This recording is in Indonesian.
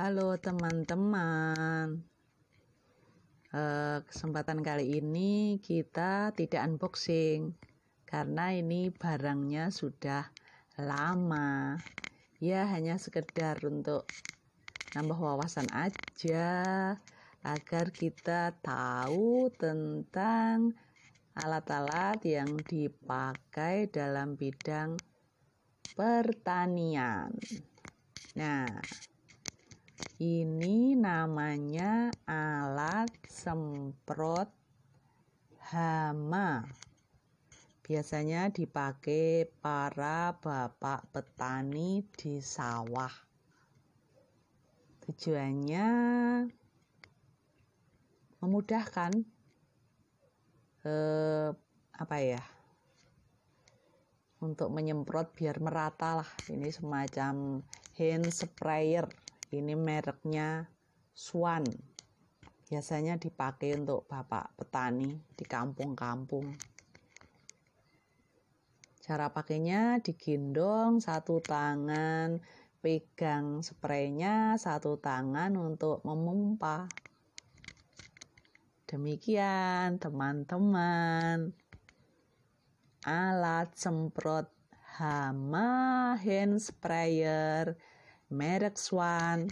Halo teman-teman. Eh, kesempatan kali ini kita tidak unboxing karena ini barangnya sudah lama. Ya hanya sekedar untuk nambah wawasan aja agar kita tahu tentang alat-alat yang dipakai dalam bidang pertanian. Nah, ini namanya alat semprot hama. Biasanya dipakai para bapak petani di sawah. Tujuannya memudahkan eh, apa ya? Untuk menyemprot biar merata lah. Ini semacam hand sprayer ini mereknya Swan. Biasanya dipakai untuk bapak petani di kampung-kampung. Cara pakainya digendong satu tangan, pegang spraynya satu tangan untuk memompa. Demikian teman-teman alat semprot hama hand sprayer merek Swan.